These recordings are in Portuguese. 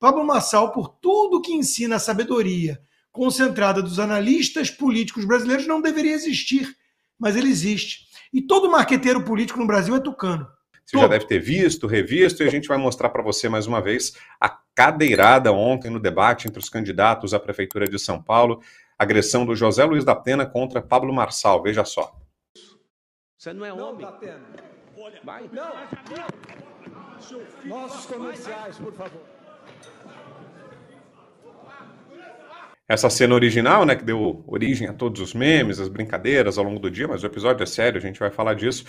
Pablo Massal, por tudo que ensina a sabedoria concentrada dos analistas políticos brasileiros, não deveria existir, mas ele existe. E todo marqueteiro político no Brasil é tucano. Você todo. já deve ter visto, revisto, e a gente vai mostrar para você mais uma vez a cadeirada ontem no debate entre os candidatos à Prefeitura de São Paulo, agressão do José Luiz da Pena contra Pablo Marçal. Veja só. Você não é homem. Não, da Olha, vai. Não. Nossos comerciais, por favor. essa cena original, né, que deu origem a todos os memes, as brincadeiras ao longo do dia, mas o episódio é sério, a gente vai falar disso.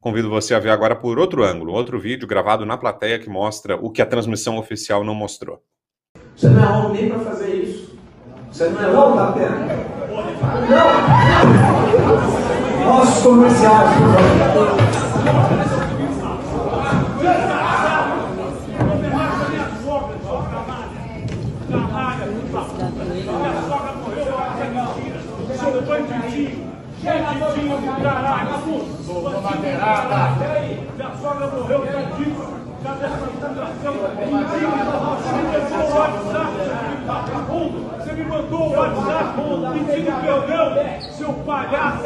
Convido você a ver agora por outro ângulo, outro vídeo gravado na plateia que mostra o que a transmissão oficial não mostrou. Você não é homem nem para fazer isso. Você não é homem, da pena. Não! Nossos comerciais, por favor. bandidinho, bandidinho do caralho, tudo. Madeirada. Minha sogra morreu, já disse, já desconcentração. Mentira, você me mandou o WhatsApp, vagabundo. Você me mandou o WhatsApp pedindo perdão, seu palhaço.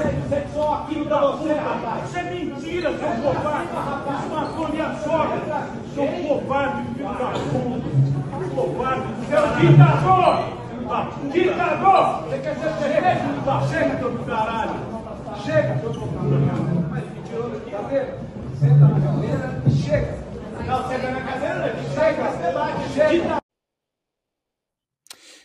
Filho da puta. Isso é mentira, seu covarde. Isso matou minha sogra. Seu covarde, filho da puta. Covarde, seu ditador. Você quer ser é Chega, do caralho! Chega, do caralho! Mas me tirou cadeira, senta na cadeira e chega! Não, senta na cadeira, chega! Chega! chega.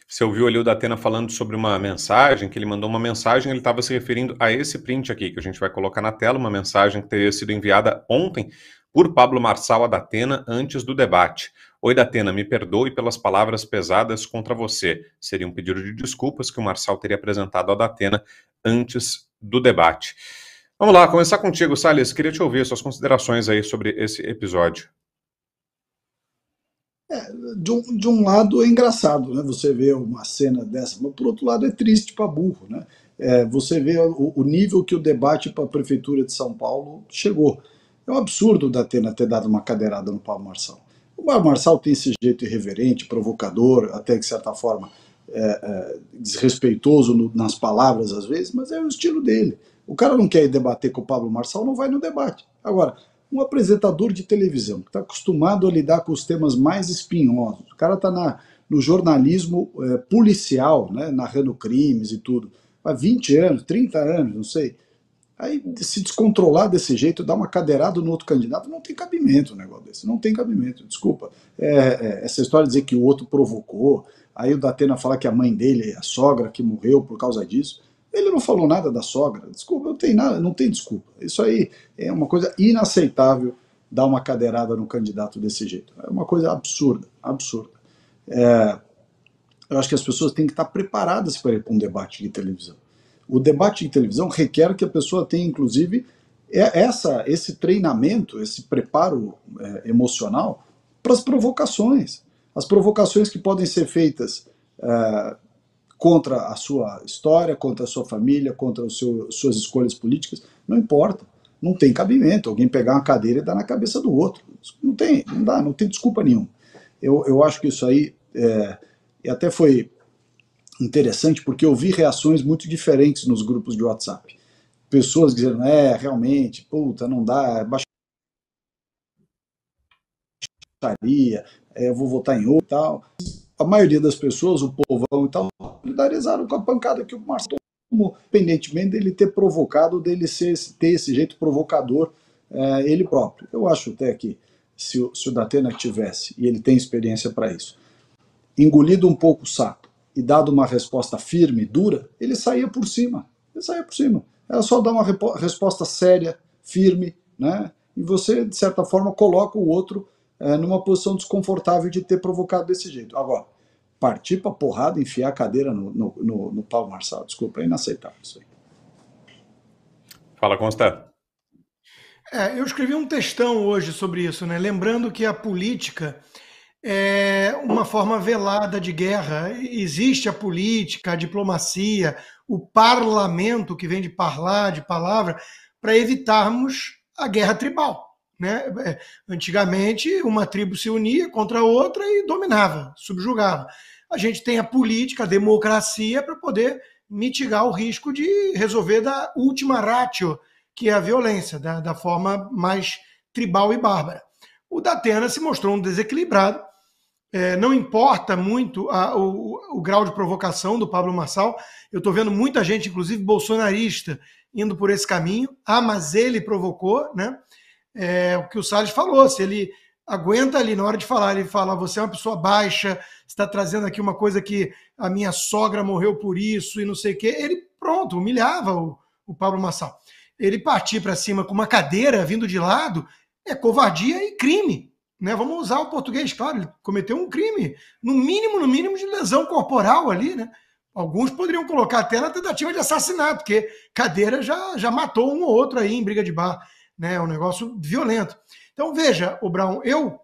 Você ouviu ali o Datena falando sobre uma mensagem, que ele mandou uma mensagem, ele estava se referindo a esse print aqui, que a gente vai colocar na tela, uma mensagem que teria sido enviada ontem por Pablo Marçal a Datena antes do debate. Oi, Datena, me perdoe pelas palavras pesadas contra você. Seria um pedido de desculpas que o Marçal teria apresentado a Datena antes do debate. Vamos lá, começar contigo, Salles. Queria te ouvir suas considerações aí sobre esse episódio. É, de, um, de um lado é engraçado, né? Você vê uma cena dessa, mas por outro lado é triste para burro, né? É, você vê o, o nível que o debate para a prefeitura de São Paulo chegou. É um absurdo da Atena ter dado uma cadeirada no Paulo Marçal. O Bar Marçal tem esse jeito irreverente, provocador, até de certa forma é, é, desrespeitoso no, nas palavras às vezes, mas é o estilo dele. O cara não quer ir debater com o Pablo Marçal, não vai no debate. Agora, um apresentador de televisão que está acostumado a lidar com os temas mais espinhosos, o cara está no jornalismo é, policial, né, narrando crimes e tudo, há 20 anos, 30 anos, não sei Aí se descontrolar desse jeito, dar uma cadeirada no outro candidato, não tem cabimento um negócio desse, não tem cabimento, desculpa. É, é, essa história de dizer que o outro provocou, aí o Datena falar que a mãe dele, é a sogra, que morreu por causa disso, ele não falou nada da sogra, desculpa, não tem nada, não tem desculpa. Isso aí é uma coisa inaceitável dar uma cadeirada no candidato desse jeito. É uma coisa absurda, absurda. É, eu acho que as pessoas têm que estar preparadas para ir para um debate de televisão o debate de televisão requer que a pessoa tenha, inclusive, é, essa, esse treinamento, esse preparo é, emocional para as provocações. As provocações que podem ser feitas é, contra a sua história, contra a sua família, contra as suas escolhas políticas, não importa. Não tem cabimento alguém pegar uma cadeira e dar na cabeça do outro. Não tem, não dá, não tem desculpa nenhuma. Eu, eu acho que isso aí, é, até foi interessante porque eu vi reações muito diferentes nos grupos de WhatsApp. Pessoas dizendo, é, realmente, puta, não dá, é baixaria, é, eu vou votar em outro e tal. A maioria das pessoas, o povão e tal, solidarizaram com a pancada que o Marcelo tomou, independentemente dele ter provocado, dele ser, ter esse jeito provocador é, ele próprio. Eu acho até que se, se o Datena tivesse, e ele tem experiência para isso, engolido um pouco o saco, e dado uma resposta firme, dura, ele saía por cima. Ele saía por cima. Era só dar uma resposta séria, firme, né? E você, de certa forma, coloca o outro é, numa posição desconfortável de ter provocado desse jeito. Agora, partir pra porrada, enfiar a cadeira no, no, no, no pau, Marçal, desculpa, é inaceitável isso aí. Fala, Constantino. É, eu escrevi um textão hoje sobre isso, né? Lembrando que a política é uma forma velada de guerra. Existe a política, a diplomacia, o parlamento, que vem de parlar, de palavra, para evitarmos a guerra tribal. Né? É, antigamente, uma tribo se unia contra a outra e dominava, subjugava. A gente tem a política, a democracia, para poder mitigar o risco de resolver da última ratio, que é a violência, da, da forma mais tribal e bárbara. O Datena se mostrou um desequilibrado é, não importa muito a, o, o, grau de provocação do Pablo Marçal. Eu estou vendo muita gente, inclusive bolsonarista, indo por esse caminho. Ah, mas ele provocou, né? É, o que o Salles falou, se ele aguenta ali na hora de falar, ele fala: você é uma pessoa baixa, está trazendo aqui uma coisa que a minha sogra morreu por isso e não sei o quê. Ele, pronto, humilhava o, o Pablo Marçal. Ele partir para cima com uma cadeira vindo de lado é covardia e crime. Né? Vamos usar o português, claro, ele cometeu um crime, no mínimo, no mínimo, de lesão corporal ali, né? Alguns poderiam colocar até na tentativa de assassinato, porque Cadeira já, já matou um ou outro aí em briga de bar, né? É um negócio violento. Então veja, o Brown, eu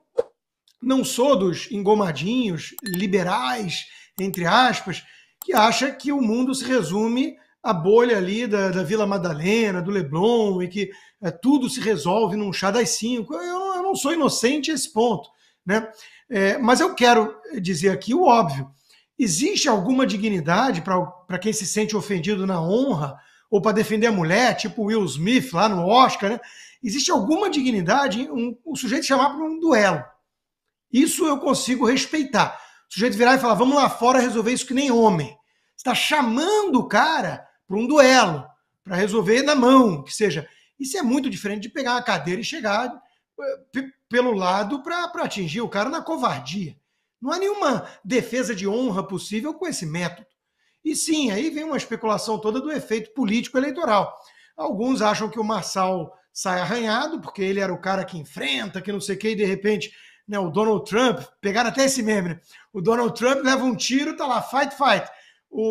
não sou dos engomadinhos liberais, entre aspas, que acha que o mundo se resume à bolha ali da, da Vila Madalena, do Leblon, e que é, tudo se resolve num chá das cinco. Eu não sou inocente a esse ponto. Né? É, mas eu quero dizer aqui o óbvio: existe alguma dignidade para quem se sente ofendido na honra ou para defender a mulher, tipo Will Smith lá no Oscar? Né? Existe alguma dignidade um, um sujeito chamar para um duelo? Isso eu consigo respeitar. O sujeito virar e falar: vamos lá fora resolver isso que nem homem. Você está chamando o cara para um duelo, para resolver na mão, que seja. Isso é muito diferente de pegar uma cadeira e chegar pelo lado para atingir o cara na covardia. Não há nenhuma defesa de honra possível com esse método. E sim, aí vem uma especulação toda do efeito político-eleitoral. Alguns acham que o Marçal sai arranhado, porque ele era o cara que enfrenta, que não sei o quê, e de repente né, o Donald Trump, pegaram até esse meme, né? O Donald Trump leva um tiro, tá lá, fight, fight. O,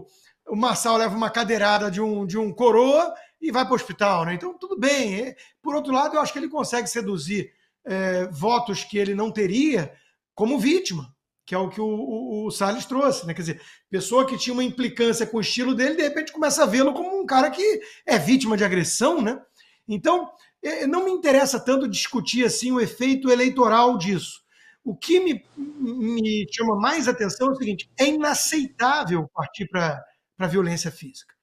o, o Marçal leva uma cadeirada de um, de um coroa e vai para o hospital, né? Então, tudo bem. É. Por outro lado, eu acho que ele consegue seduzir é, votos que ele não teria como vítima, que é o que o, o, o Salles trouxe, né? Quer dizer, pessoa que tinha uma implicância com o estilo dele, de repente começa a vê-lo como um cara que é vítima de agressão, né? Então, é, é, não me interessa tanto discutir assim o efeito eleitoral disso. O que me, me chama mais atenção é o seguinte: é inaceitável partir para a violência física.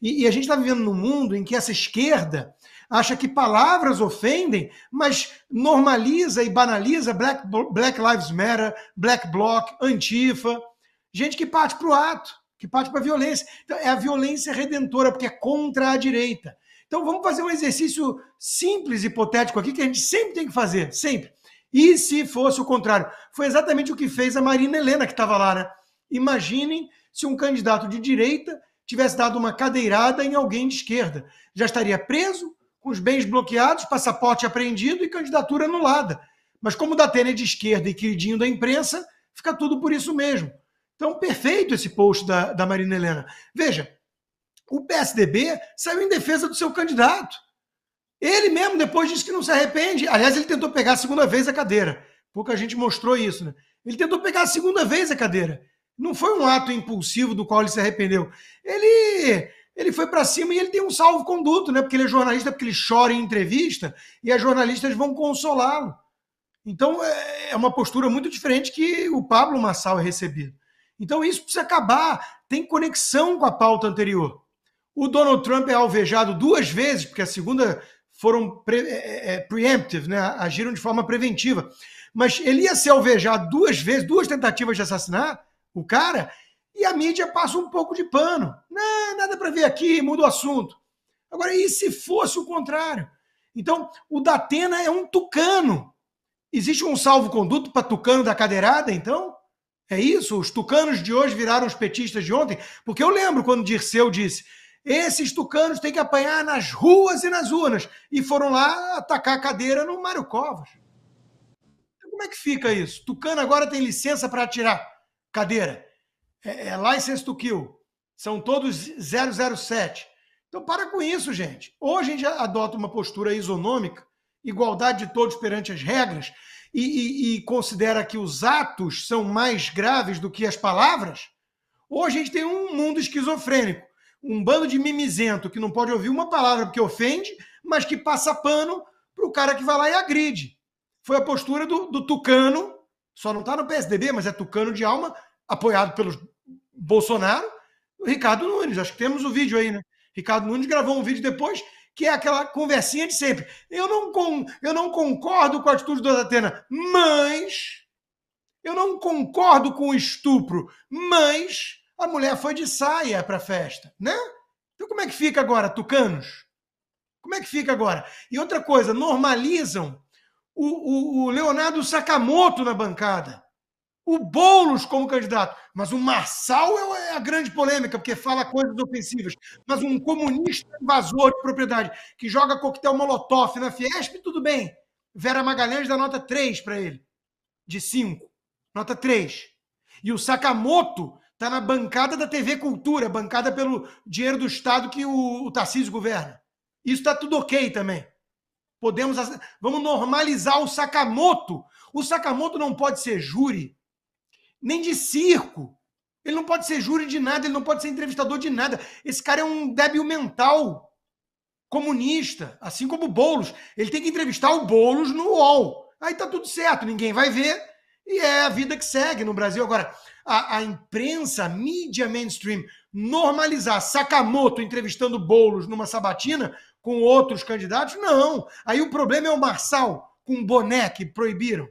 E, e a gente está vivendo num mundo em que essa esquerda acha que palavras ofendem, mas normaliza e banaliza Black, Black Lives Matter, Black Bloc, Antifa, gente que parte para o ato, que parte para a violência. Então, é a violência redentora, porque é contra a direita. Então, vamos fazer um exercício simples, hipotético aqui, que a gente sempre tem que fazer, sempre. E se fosse o contrário? Foi exatamente o que fez a Marina Helena, que estava lá, né? Imaginem se um candidato de direita tivesse dado uma cadeirada em alguém de esquerda. Já estaria preso, com os bens bloqueados, passaporte apreendido e candidatura anulada. Mas como o Datena é de esquerda e queridinho da imprensa, fica tudo por isso mesmo. Então, perfeito esse post da, da Marina Helena. Veja, o PSDB saiu em defesa do seu candidato. Ele mesmo depois disse que não se arrepende. Aliás, ele tentou pegar a segunda vez a cadeira. Pouca gente mostrou isso, né? Ele tentou pegar a segunda vez a cadeira. Não foi um ato impulsivo do qual ele se arrependeu. Ele ele foi para cima e ele tem um salvo conduto, né? Porque ele é jornalista, porque ele chora em entrevista e as jornalistas vão consolá-lo. Então é, é uma postura muito diferente que o Pablo Massal é recebido. Então isso precisa acabar, tem conexão com a pauta anterior. O Donald Trump é alvejado duas vezes, porque a segunda foram pre é, é, é preemptive, né? agiram de forma preventiva. Mas ele ia ser alvejado duas vezes, duas tentativas de assassinar, o cara, e a mídia passa um pouco de pano. Não, nada para ver aqui, muda o assunto. Agora, e se fosse o contrário? Então, o Datena é um tucano. Existe um salvo-conduto para tucano da cadeirada, então? É isso? Os tucanos de hoje viraram os petistas de ontem? Porque eu lembro quando Dirceu disse: esses tucanos têm que apanhar nas ruas e nas urnas. E foram lá atacar a cadeira no Mário Covas. Então, como é que fica isso? Tucano agora tem licença para atirar cadeira. É, é license to kill. São todos 007. Então para com isso, gente. Ou a gente adota uma postura isonômica, igualdade de todos perante as regras, e, e, e considera que os atos são mais graves do que as palavras, ou a gente tem um mundo esquizofrênico, um bando de mimizento que não pode ouvir uma palavra porque ofende, mas que passa pano para o cara que vai lá e agride. Foi a postura do, do Tucano, só não está no PSDB, mas é Tucano de alma, apoiado pelo Bolsonaro, o Ricardo Nunes. Acho que temos o vídeo aí, né? Ricardo Nunes gravou um vídeo depois que é aquela conversinha de sempre. Eu não, eu não concordo com a atitude do Atena, mas eu não concordo com o estupro, mas a mulher foi de saia para a festa, né? Então como é que fica agora, tucanos? Como é que fica agora? E outra coisa, normalizam o, o, o Leonardo Sakamoto na bancada o Boulos como candidato, mas o Marçal é, é a grande polêmica, porque fala coisas ofensivas. Mas um comunista invasor de propriedade que joga coquetel molotov na Fiesp, tudo bem. Vera Magalhães dá nota 3 para ele, de 5. Nota 3. E o Sakamoto está na bancada da TV Cultura, bancada pelo dinheiro do Estado que o, o Tarcísio governa. Isso está tudo ok também. Podemos. Vamos normalizar o Sakamoto. O Sakamoto não pode ser júri nem de circo. Ele não pode ser júri de nada, ele não pode ser entrevistador de nada. Esse cara é um débil mental comunista, assim como o Boulos. Ele tem que entrevistar o Boulos no UOL. Aí tá tudo certo, ninguém vai ver e é a vida que segue no Brasil. Agora, a, a imprensa, a mídia mainstream, normalizar Sakamoto entrevistando Boulos numa sabatina com outros candidatos, não. Aí o problema é o Marçal com boné que proibiram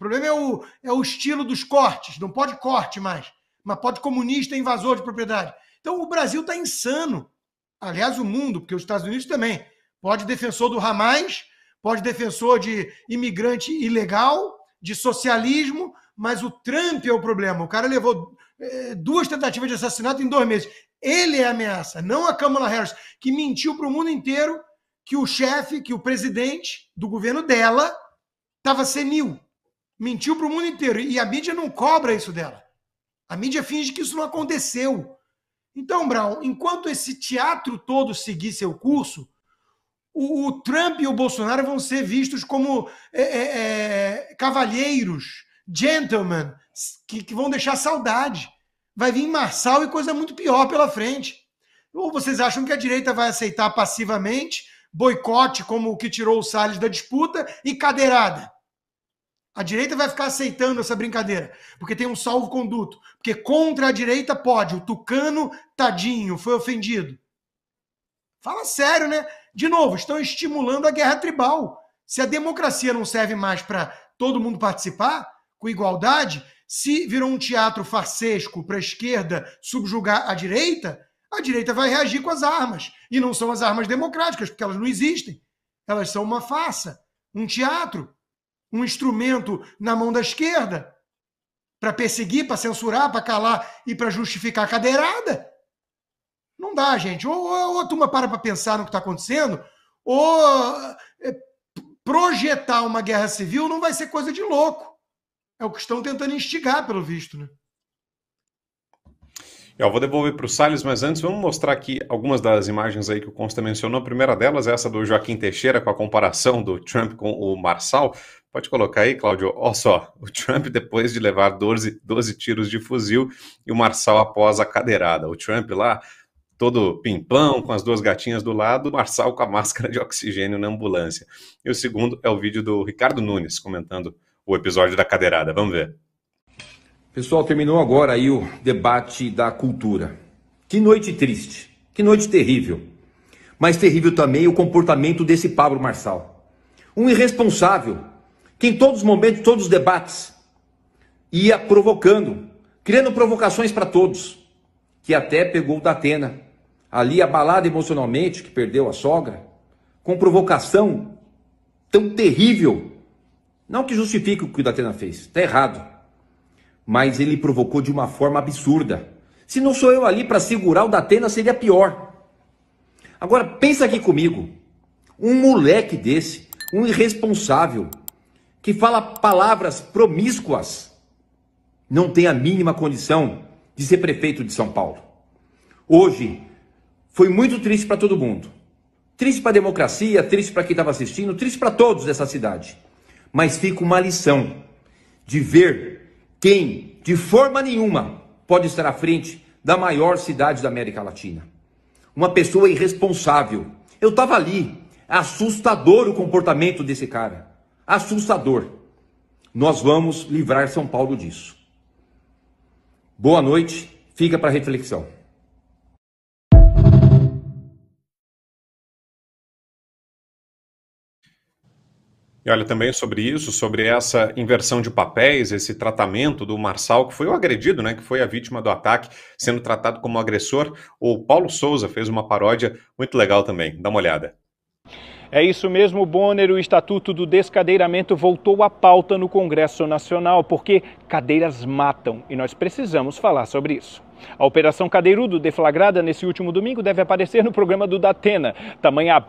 problema é o, é o estilo dos cortes. Não pode corte mais. Mas pode comunista invasor de propriedade. Então o Brasil está insano. Aliás, o mundo, porque os Estados Unidos também. Pode defensor do Hamas, pode defensor de imigrante ilegal, de socialismo, mas o Trump é o problema. O cara levou é, duas tentativas de assassinato em dois meses. Ele é a ameaça, não a Kamala Harris, que mentiu para o mundo inteiro que o chefe, que o presidente do governo dela estava senil mentiu para o mundo inteiro. E a mídia não cobra isso dela. A mídia finge que isso não aconteceu. Então, Brown, enquanto esse teatro todo seguir seu curso, o, o Trump e o Bolsonaro vão ser vistos como é, é, é, cavalheiros, gentlemen, que, que, vão deixar saudade. Vai vir Marçal e coisa muito pior pela frente. Ou vocês acham que a direita vai aceitar passivamente boicote como o que tirou o Salles da disputa e cadeirada? A direita vai ficar aceitando essa brincadeira, porque tem um salvo-conduto. Porque contra a direita pode. O Tucano, tadinho, foi ofendido. Fala sério, né? De novo, estão estimulando a guerra tribal. Se a democracia não serve mais para todo mundo participar, com igualdade, se virou um teatro farsesco para a esquerda subjugar a direita, a direita vai reagir com as armas. E não são as armas democráticas, porque elas não existem. Elas são uma farsa, um teatro um instrumento na mão da esquerda para perseguir, para censurar, para calar e para justificar a cadeirada. Não dá, gente. Ou, ou, ou a turma para para pensar no que está acontecendo, ou é, projetar uma guerra civil não vai ser coisa de louco. É o que estão tentando instigar, pelo visto, né? Eu vou devolver para o Salles, mas antes vamos mostrar aqui algumas das imagens aí que o Consta mencionou. A primeira delas é essa do Joaquim Teixeira com a comparação do Trump com o Marçal. Pode colocar aí, Cláudio. Olha só, o Trump depois de levar 12, 12 tiros de fuzil e o Marçal após a cadeirada. O Trump lá, todo pimpão, com as duas gatinhas do lado, o Marçal com a máscara de oxigênio na ambulância. E o segundo é o vídeo do Ricardo Nunes comentando o episódio da cadeirada. Vamos ver. Pessoal, terminou agora aí o debate da cultura. Que noite triste, que noite terrível. Mas terrível também o comportamento desse Pablo Marçal. Um irresponsável, que em todos os momentos, todos os debates, ia provocando, criando provocações para todos, que até pegou o da Atena, ali abalado emocionalmente, que perdeu a sogra, com provocação tão terrível. Não que justifique o que o Datena fez, está errado mas ele provocou de uma forma absurda. Se não sou eu ali para segurar o da Atena, seria pior. Agora, pensa aqui comigo. Um moleque desse, um irresponsável, que fala palavras promíscuas, não tem a mínima condição de ser prefeito de São Paulo. Hoje, foi muito triste para todo mundo. Triste para a democracia, triste para quem estava assistindo, triste para todos dessa cidade. Mas fica uma lição de ver quem, de forma nenhuma, pode estar à frente da maior cidade da América Latina. Uma pessoa irresponsável. Eu estava ali. É assustador o comportamento desse cara. Assustador. Nós vamos livrar São Paulo disso. Boa noite. Fica para reflexão. E olha também sobre isso, sobre essa inversão de papéis, esse tratamento do Marçal, que foi o agredido, né, que foi a vítima do ataque, sendo tratado como agressor. O Paulo Souza fez uma paródia muito legal também. Dá uma olhada. É isso mesmo, Bonner. O Estatuto do Descadeiramento voltou à pauta no Congresso Nacional, porque cadeiras matam e nós precisamos falar sobre isso. A Operação Cadeirudo, deflagrada nesse último domingo, deve aparecer no programa do Datena. Tamanha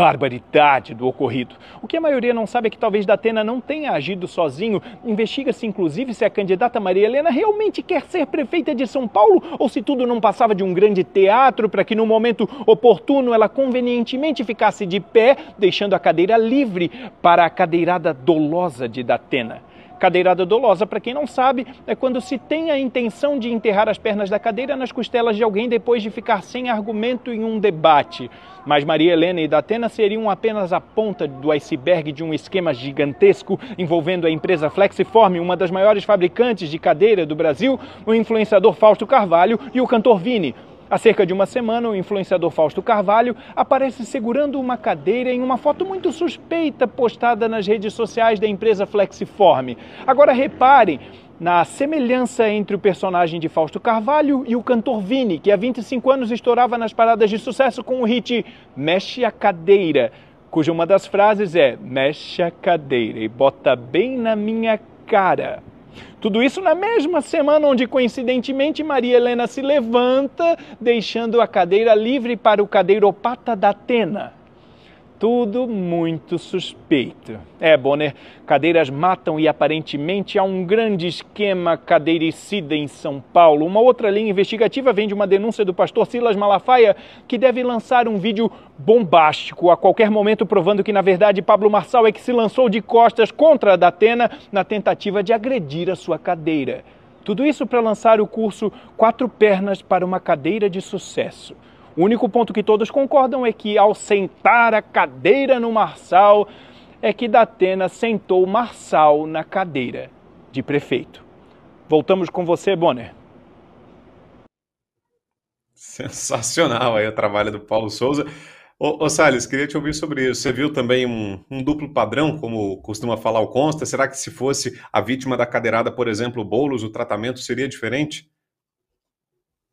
barbaridade do ocorrido. O que a maioria não sabe é que talvez Datena não tenha agido sozinho. Investiga-se inclusive se a candidata Maria Helena realmente quer ser prefeita de São Paulo ou se tudo não passava de um grande teatro para que no momento oportuno ela convenientemente ficasse de pé, deixando a cadeira livre para a cadeirada dolosa de Datena. Cadeirada dolosa, para quem não sabe, é quando se tem a intenção de enterrar as pernas da cadeira nas costelas de alguém depois de ficar sem argumento em um debate. Mas Maria Helena e Datena seriam apenas a ponta do iceberg de um esquema gigantesco envolvendo a empresa Flexiform, uma das maiores fabricantes de cadeira do Brasil, o influenciador Fausto Carvalho e o cantor Vini. Há cerca de uma semana, o influenciador Fausto Carvalho aparece segurando uma cadeira em uma foto muito suspeita postada nas redes sociais da empresa Flexiforme. Agora reparem na semelhança entre o personagem de Fausto Carvalho e o cantor Vini, que há 25 anos estourava nas paradas de sucesso com o hit Mexe a Cadeira, cuja uma das frases é Mexe a cadeira e bota bem na minha cara. Tudo isso na mesma semana onde, coincidentemente, Maria Helena se levanta, deixando a cadeira livre para o cadeiropata da Atena tudo muito suspeito. É, Bonner, cadeiras matam e aparentemente há um grande esquema cadeiricida em São Paulo. Uma outra linha investigativa vem de uma denúncia do pastor Silas Malafaia, que deve lançar um vídeo bombástico a qualquer momento, provando que, na verdade, Pablo Marçal é que se lançou de costas contra a Datena na tentativa de agredir a sua cadeira. Tudo isso para lançar o curso Quatro Pernas para uma Cadeira de Sucesso. O único ponto que todos concordam é que ao sentar a cadeira no Marçal, é que Datena sentou Marçal na cadeira de prefeito. Voltamos com você, Bonner. Sensacional aí o trabalho do Paulo Souza. Ô, ô Salles, queria te ouvir sobre isso. Você viu também um, um, duplo padrão, como costuma falar o Consta? Será que se fosse a vítima da cadeirada, por exemplo, o Boulos, o tratamento seria diferente?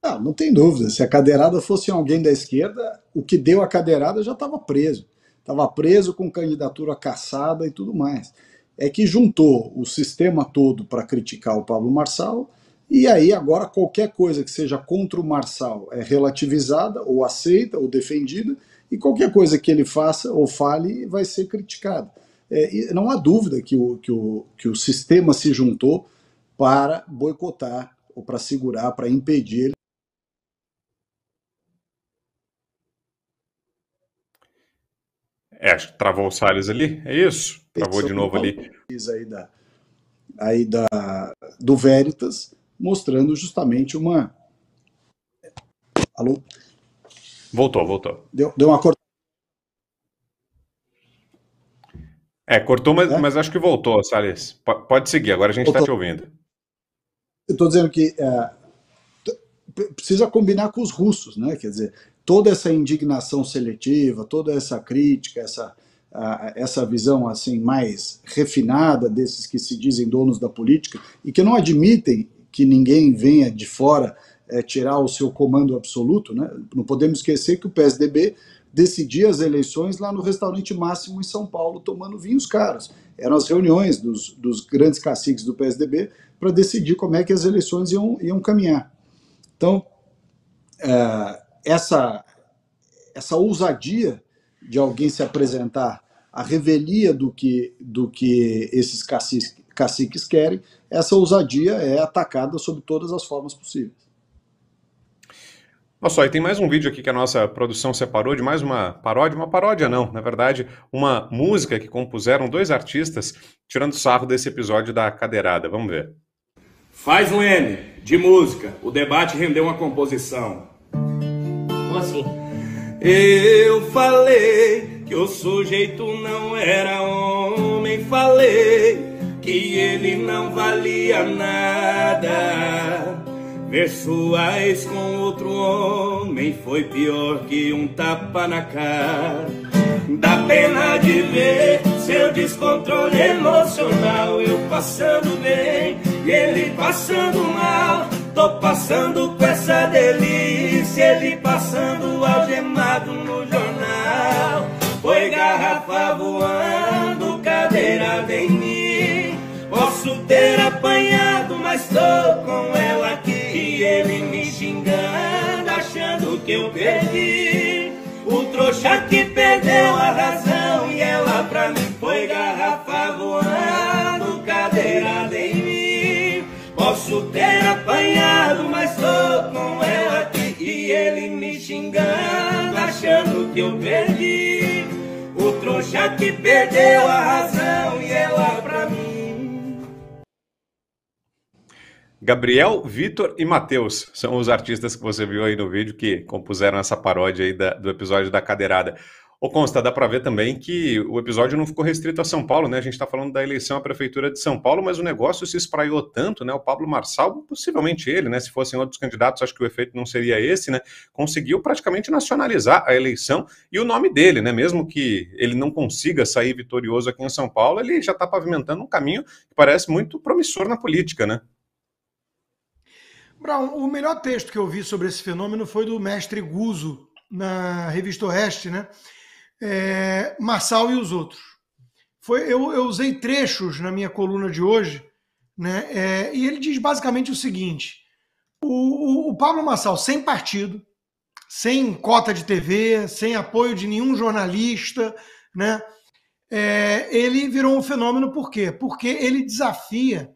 Ah, não tem dúvida. Se a cadeirada fosse alguém da esquerda, o que deu a cadeirada já estava preso. Estava preso com candidatura caçada e tudo mais. É que juntou o sistema todo para criticar o Pablo Marçal, e aí agora qualquer coisa que seja contra o Marçal é relativizada, ou aceita, ou defendida, e qualquer coisa que ele faça ou fale vai ser criticada. É, não há dúvida que o, que, o, que o sistema se juntou para boicotar ou para segurar, para impedir É, acho que travou o Salles ali, é isso? Travou de novo ali. Aí da, aí da, do Veritas, mostrando justamente uma. Alô? Voltou, voltou. Deu, deu uma cortada. É, cortou, mas, é? mas acho que voltou, Salles. pode seguir, agora a gente está te ouvindo. Eu estou dizendo que é, precisa combinar com os russos, né? Quer dizer, toda essa indignação seletiva, toda essa crítica, essa, essa visão assim mais refinada desses que se dizem donos da política e que não admitem que ninguém venha de fora é, tirar o seu comando absoluto, né? não podemos esquecer que o PSDB decidia as eleições lá no restaurante Máximo em São Paulo, tomando vinhos caros. Eram as reuniões dos, dos grandes caciques do PSDB para decidir como é que as eleições iam, iam caminhar. Então, é, essa, essa ousadia de alguém se apresentar a revelia do que, do que esses caciques, caciques querem, essa ousadia é atacada sob todas as formas possíveis. Olha só, e tem mais um vídeo aqui que a nossa produção separou de mais uma paródia, uma paródia não, na verdade, uma música que compuseram dois artistas tirando sarro desse episódio da cadeirada. Vamos ver. Faz um M de música. O debate rendeu uma composição. Continua assim. Eu falei que o sujeito não era homem, falei que ele não valia nada. Ver sua ex com outro homem foi pior que um tapa na cara. Dá pena de ver seu descontrole emocional. Eu passando bem e ele passando mal. Tô passando com essa delícia disse ele passando algemado no jornal. Foi garrafa voando, cadeira em mim. Posso ter apanhado, mas tô com ela aqui. E ele me xingando, achando que eu perdi. O trouxa que perdeu a razão e ela pra mim foi garrafa voando, cadeira em mim. Posso ter apanhado, mas tô com ela aqui ele me xingando, achando que eu perdi. O trouxa que perdeu a razão e ela pra mim. Gabriel, Vitor e Matheus são os artistas que você viu aí no vídeo que compuseram essa paródia aí da, do episódio da cadeirada. Ô, Consta, dá para ver também que o episódio não ficou restrito a São Paulo, né? A gente está falando da eleição à Prefeitura de São Paulo, mas o negócio se espraiou tanto, né? O Pablo Marçal, possivelmente ele, né? Se fossem outros candidatos, acho que o efeito não seria esse, né? Conseguiu praticamente nacionalizar a eleição e o nome dele, né? Mesmo que ele não consiga sair vitorioso aqui em São Paulo, ele já está pavimentando um caminho que parece muito promissor na política, né? Brown, o melhor texto que eu vi sobre esse fenômeno foi do mestre Guzo na revista Oeste, né? é, Marçal e os outros. Foi, eu, eu, usei trechos na minha coluna de hoje, né, é, e ele diz basicamente o seguinte: o, o, o Pablo Marçal, sem partido, sem cota de TV, sem apoio de nenhum jornalista, né, é, ele virou um fenômeno por quê? Porque ele desafia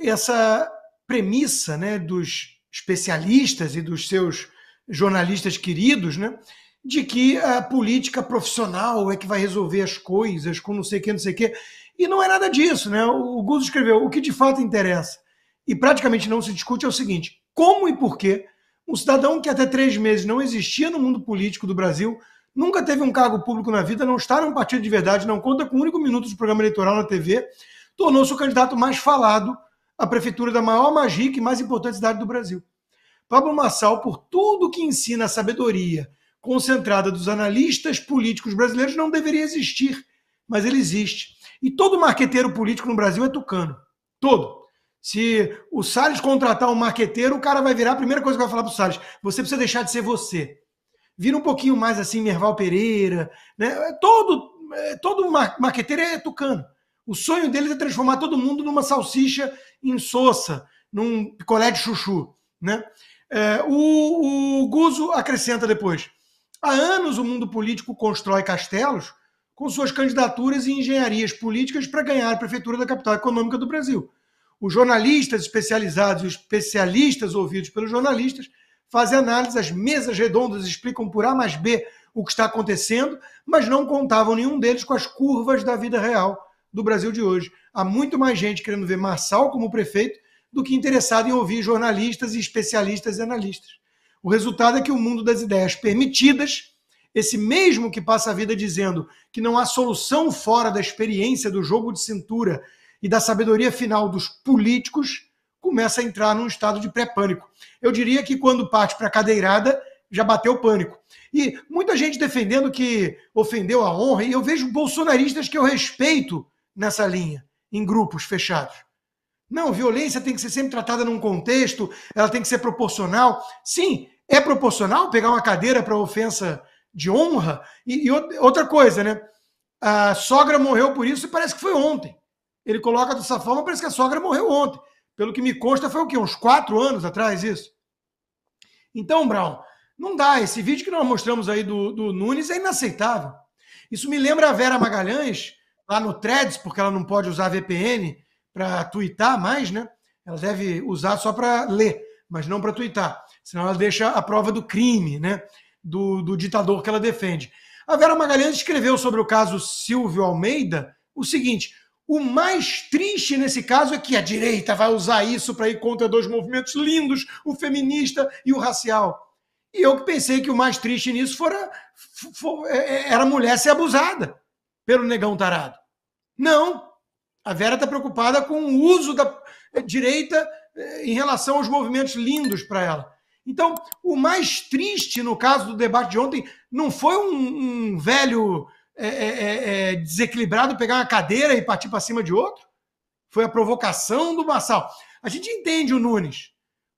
essa premissa né, dos especialistas e dos seus jornalistas queridos, né, de que a política profissional é que vai resolver as coisas, com não sei o que, não sei o que. E não é nada disso, né? O Guzo escreveu: o que de fato interessa e praticamente não se discute é o seguinte: como e por que um cidadão que até três meses não existia no mundo político do Brasil, nunca teve um cargo público na vida, não está num partido de verdade, não conta com um único minuto de programa eleitoral na TV, tornou-se o candidato mais falado à prefeitura da maior rica e mais importante cidade do Brasil. Pablo Massal, por tudo que ensina a sabedoria, concentrada dos analistas políticos brasileiros não deveria existir, mas ele existe. E todo marqueteiro político no Brasil é tucano. Todo. Se o Salles contratar um marqueteiro, o cara vai virar a primeira coisa que vai falar para o Salles: você precisa deixar de ser você. Vira um pouquinho mais assim, Merval Pereira. Né? É todo, é, todo marqueteiro é tucano. O sonho deles é transformar todo mundo numa salsicha em soça, num picolé de chuchu. Né? É, o, o Guzo acrescenta depois. Há anos o mundo político constrói castelos com suas candidaturas e engenharias políticas para ganhar a prefeitura da capital econômica do Brasil. Os jornalistas especializados e os especialistas ouvidos pelos jornalistas fazem análise, as mesas redondas explicam por A mais B o que está acontecendo, mas não contavam nenhum deles com as curvas da vida real do Brasil de hoje. Há muito mais gente querendo ver Marçal como prefeito do que interessado em ouvir jornalistas e especialistas e analistas. O resultado é que o mundo das ideias permitidas, esse mesmo que passa a vida dizendo que não há solução fora da experiência do jogo de cintura e da sabedoria final dos políticos, começa a entrar num estado de pré-pânico. Eu diria que quando parte para a cadeirada, já bateu o pânico. E muita gente defendendo que ofendeu a honra, e eu vejo bolsonaristas que eu respeito nessa linha, em grupos fechados. Não, violência tem que ser sempre tratada num contexto, ela tem que ser proporcional. Sim, é proporcional pegar uma cadeira para ofensa de honra? E, e, outra coisa, né? A sogra morreu por isso e parece que foi ontem. Ele coloca dessa forma, parece que a sogra morreu ontem. Pelo que me consta, foi o quê? Uns quatro anos atrás isso? Então, Brown, não dá. Esse vídeo que nós mostramos aí do, do Nunes é inaceitável. Isso me lembra a Vera Magalhães, lá no Threads, porque ela não pode usar VPN para twittar mais, né? Ela deve usar só para ler, mas não para twittar senão ela deixa a prova do crime, né? Do, do ditador que ela defende. A Vera Magalhães escreveu sobre o caso Silvio Almeida o seguinte: o mais triste nesse caso é que a direita vai usar isso para ir contra dois movimentos lindos, o feminista e o racial. E eu que pensei que o mais triste nisso fora, for, é, é, era a mulher ser abusada pelo negão tarado. Não! A Vera está preocupada com o uso da direita é, em relação aos movimentos lindos para ela. Então, o mais triste no caso do debate de ontem não foi um, um velho é, é, é, é desequilibrado pegar uma cadeira e partir para cima de outro. Foi a provocação do Massal. A gente entende o Nunes.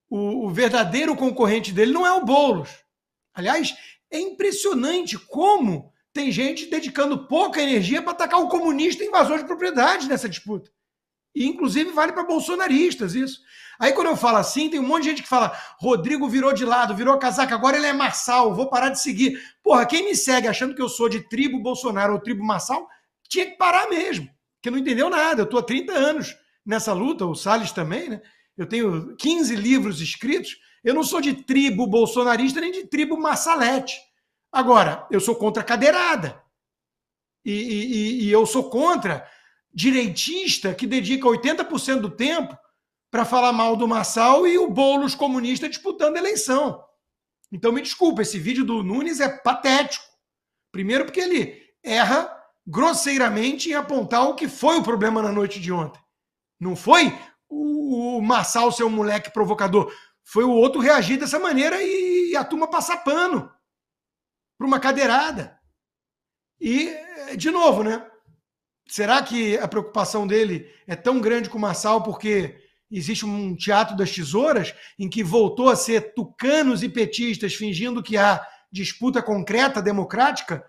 O, o verdadeiro concorrente dele não é o Boulos. Aliás, é impressionante como tem gente dedicando pouca energia para atacar o comunista invasor de propriedade nessa disputa. E, inclusive, vale para bolsonaristas isso. Aí quando eu falo assim, tem um monte de gente que fala: Rodrigo virou de lado, virou casaca, agora ele é Marçal, vou parar de seguir. Porra, quem me segue achando que eu sou de tribo Bolsonaro ou tribo Marçal, tinha que parar mesmo, porque não entendeu nada. Eu estou há 30 anos nessa luta, o Salles também, né? Eu tenho 15 livros escritos. Eu não sou de tribo bolsonarista nem de tribo massalete. Agora, eu sou contra cadeirada. E, e, e eu sou contra direitista que dedica 80% do tempo para falar mal do Massal e o Boulos comunista disputando a eleição. Então me desculpa, esse vídeo do Nunes é patético. Primeiro porque ele erra grosseiramente em apontar o que foi o problema na noite de ontem. Não foi o Massal ser um moleque provocador. Foi o outro reagir dessa maneira e a turma passar pano para uma cadeirada. E, de novo, né? Será que a preocupação dele é tão grande com o Massal porque existe um teatro das tesouras em que voltou a ser tucanos e petistas fingindo que há disputa concreta democrática,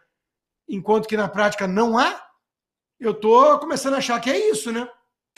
enquanto que na prática não há, eu estou começando a achar que é isso, né?